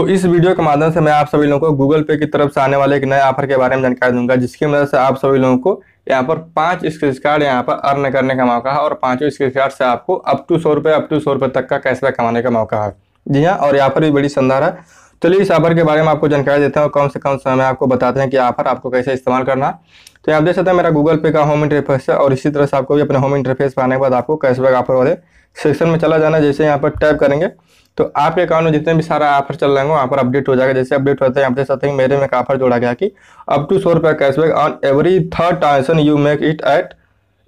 तो इस वीडियो के माध्यम से मैं आप सभी लोगों को गूगल पे की तरफ से आने वाले एक नए ऑफर के बारे में जानकारी दूंगा जिसकी मदद से आप सभी लोगों को यहाँ पर पांच स्क्रेच कार्ड यहाँ पर अर्न करने का मौका है और पांचों स्क्रेच कार्ड से आपको अप टू सौ रुपये अप टू सौ रुपये तक का कैशबैक कमाने का मौका है जी हाँ और यहाँ पर भी बड़ी शानदार है चलिए इस ऑफर के बारे में आपको जानकारी देता हूँ कम से कम समय आपको बताते हैं कि ऑफर आपको कैसे इस्तेमाल करना है तो आप देख सकते हैं मेरा गूगल पे का होम इंटरफेस है और इसी तरह से आपको भी अपने होम इंटरफेस पर आने के बाद आपको कैशबैक ऑफर वाले सेक्शन में चला जाना जैसे यहाँ पर टैप करेंगे तो आपके अकाउंट में जितने भी सारा ऑफर चल रहे हैं वहाँ पर अपडेट हो जाएगा जैसे अपडेट होता है यहाँ पे सथिंग मेरे में एक ऑफर जोड़ा गया कि अप टू सौ रुपया cashback on every third transaction you make it at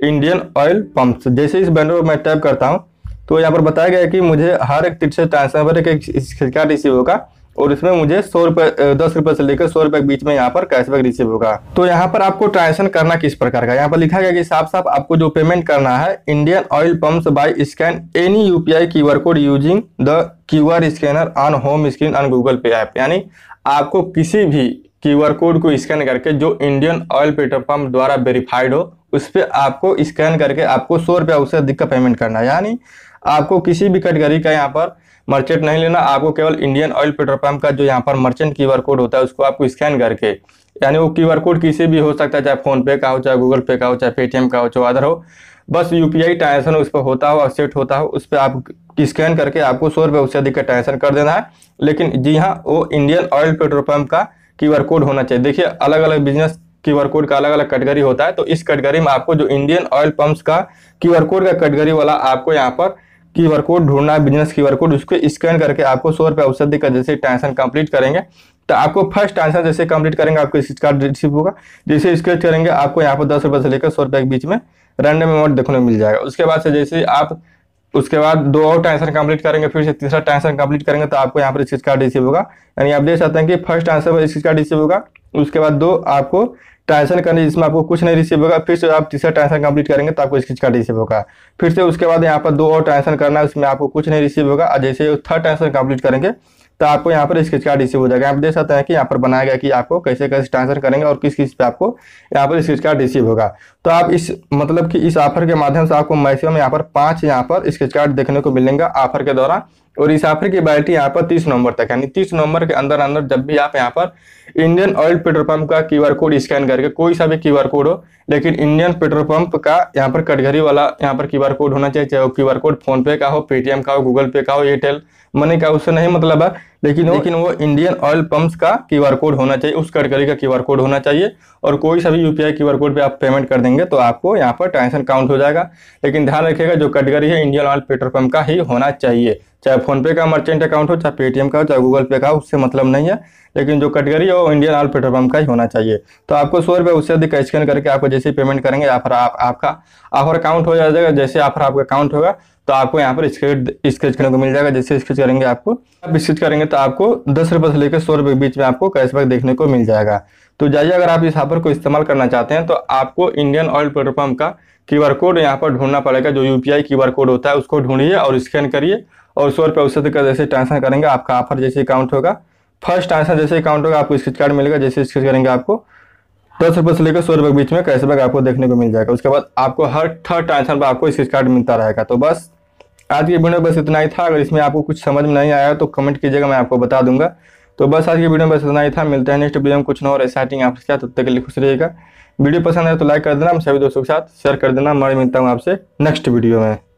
Indian Oil pump जैसे इस बैनर पर मैं टैप करता हूँ तो यहाँ पर बताया गया कि मुझे हर एक तीसरे ट्रांसफर पर एक रिसीव होगा और इसमें मुझे सौ रुपए दस रुपए से लेकर सौ रुपए के बीच में यहाँ पर कैशबैक रिसीव होगा तो यहाँ पर आपको ट्रांजेक्शन करना किस प्रकार का यहाँ पर लिखा गया कि साफ साफ आपको जो पेमेंट करना है Indian Oil pumps by scan any UPI QR code using the QR scanner on home screen on Google Pay app यानी आपको किसी भी क्यूआर कोड को स्कैन करके जो इंडियन ऑयल पेट्रोल पंप द्वारा वेरीफाइड हो उस पर आपको स्कैन करके आपको सौ रुपया उससे अधिक का पेमेंट करना है यानी आपको किसी भी कैटेगरी का यहाँ पर मर्चेंट नहीं लेना आपको केवल इंडियन ऑयल पेट्रोल पंप का जो यहाँ पर मर्चेंट क्यू कोड होता है उसको आपको स्कैन करके यानी वो क्यू कोड किसी भी हो सकता है चाहे फोनपे का हो चाहे गूगल पे का हो चाहे पेटीएम का हो चाहे अदर हो बस यू पी आई ट्रांजेक्शन उस पर होता हो सेट होता हो उस पर आप स्कैन करके आपको सौ रुपये उससे अधिक का ट्रांजेक्शन कर देना है लेकिन जी हाँ वो इंडियन ऑयल पेट्रोल पंप का क्यू कोड होना चाहिए देखिए अलग अलग बिजनेस क्यू कोड का अलग अलग कटगरी होता है तो इस कटगरी में आपको जो इंडियन ऑयल पंप्स का क्यू कोड का कटगरी वाला आपको यहाँ पर कीवर्ड कोड ढूंढना है बिजनेस कीवर्ड कोड उसको स्कैन करके आपको सौ रुपये औसत देकर जैसे ट्रांसन कंप्लीट करेंगे तो आपको फर्स्ट ट्रांसन जैसे कंप्लीट करेंगे आपको स्क्रीच कार्ड रिसीव होगा जैसे स्क्रेच करेंगे आपको यहाँ पर दस रुपये से लेकर सौ रुपये के बीच में रैंडम अमाउंट देखने को मिल जाएगा उसके बाद से जैसे आप उसके बाद दो और ट्रांसर कंप्लीट करेंगे फिर से तीसरा ट्रांसर कंप्लीट करेंगे तो आपको यहाँ पर स्क्रीच कार्ड रिसीव होगा यानी आप देख सकते हैं कि फर्स्ट आंसर पर स्क्रीच कार्ड रिसीव होगा उसके बाद दो आपको ट्रांसन करने जिसमें आपको कुछ नहीं रिसीव होगा फिर से आप तीसरा ट्रांसन कंप्लीट करेंगे तो आपको इस चीज़ का रिसीव होगा फिर से उसके बाद यहाँ पर दो और ट्रांसन करना है उसमें आपको कुछ नहीं रिसीव होगा और जैसे थर्ड ट्रांसन कंप्लीट करेंगे तो आपको यहाँ पर स्केच कार्ड रिसीव हो जाएगा आप देख सकते हैं कि यहाँ पर बनाया गया कि आपको कैसे कैसे ट्रांसफर करेंगे और किस किस पे आपको यहाँ पर स्केच कार्ड रिसीव होगा तो आप इस मतलब कि इस ऑफर के माध्यम से आपको मैक्सिमम यहाँ पर पांच यहाँ पर स्केच कार्ड देखने को मिलेंगे ऑफर के दौरान और इसाफर की वैलिटी यहाँ पर तीस नवंबर तक यानी तीस नवंबर के अंदर अंदर जब भी आप यहाँ पर इंडियन ऑयल पेट्रोल पंप का क्यूआर कोड स्कैन करके कोई सा भी क्यूआर कोड हो लेकिन इंडियन पेट्रोल पंप का यहाँ पर कटघरी वाला यहाँ पर क्यूआर कोड होना चाहिए चाहे वो क्यूआर कोड फोन पे का हो पेटीएम का हो गूगल पे का हो एयरटेल मनी का उससे नहीं मतलब है लेकिन लेकिन वो इंडियन ऑयल पंप का आर कोड होना चाहिए उस कटघरी का आर कोड होना चाहिए और कोई सा भी यूपीआई क्यूआर कोड पर आप पेमेंट कर देंगे तो आपको यहाँ पर ट्रांजेक्शन काउंट हो जाएगा लेकिन ध्यान रखिएगा जो कटघरी है इंडियन ऑयल पेट्रोल पंप का ही होना चाहिए चाहे फोनपे का मर्चेंट अकाउंट हो चाहे पेटीएम का हो चाहे गूगल पे का हो उससे मतलब नहीं है लेकिन जो कटगरी है वो इंडियन ऑयल पेट्रोल पंप का ही होना चाहिए तो आपको सौ रुपये उससे अधिक स्कैन करके आपको जैसे पेमेंट करेंगे या फिर आप, आपका ऑफर अकाउंट हो जाएगा जैसे ऑफर आपका अकाउंट होगा तो आपको यहाँ पर स्केच स्केच करने को मिल जाएगा जैसे स्केच करेंगे आपको आप स्केच करेंगे तो आपको दस रुपये से लेकर सौ रुपये के बीच में आपको कैशबैक देखने को मिल जाएगा तो जाइए अगर आप इस हापर को इस्तेमाल करना चाहते हैं तो आपको इंडियन ऑयल पेट्रोल पंप का क्यू आर कोड यहाँ पर ढूंढना पड़ेगा जो U P Q R code होता है उसको ढूंढिए और स्कैन करिए और सौ रुपये उससे का जैसे ट्रांसफर करेंगे आपका ऑफर जैसे अकाउंट होगा फर्स्ट ट्रांसफर जैसे अकाउंट होगा आपको स्केच कार्ड मिलेगा जैसे स्केच करेंगे आपको दस रुपये से लेकर सौ रुपये के बीच में कैशबैक आपको देखने को मिल जाएगा उसके बाद आपको हर थर्ड ट्रांसफर पर आपको स्केच कार्ड मिलता रहेगा तो बस आज की वीडियो बस इतना ही था अगर इसमें आपको कुछ समझ में नहीं आया तो कमेंट कीजिएगा मैं आपको बता दूंगा तो बस आज के वीडियो में बस इतना ही था मिलते हैं नेक्स्ट वीडियो में कुछ ना और एक्साइटिंग आपके साथ तब तक के लिए खुश रहेगा वीडियो पसंद है तो लाइक कर देना हम सभी दोस्तों के साथ शेयर कर देना मैं मिलता हूँ आपसे नेक्स्ट वीडियो में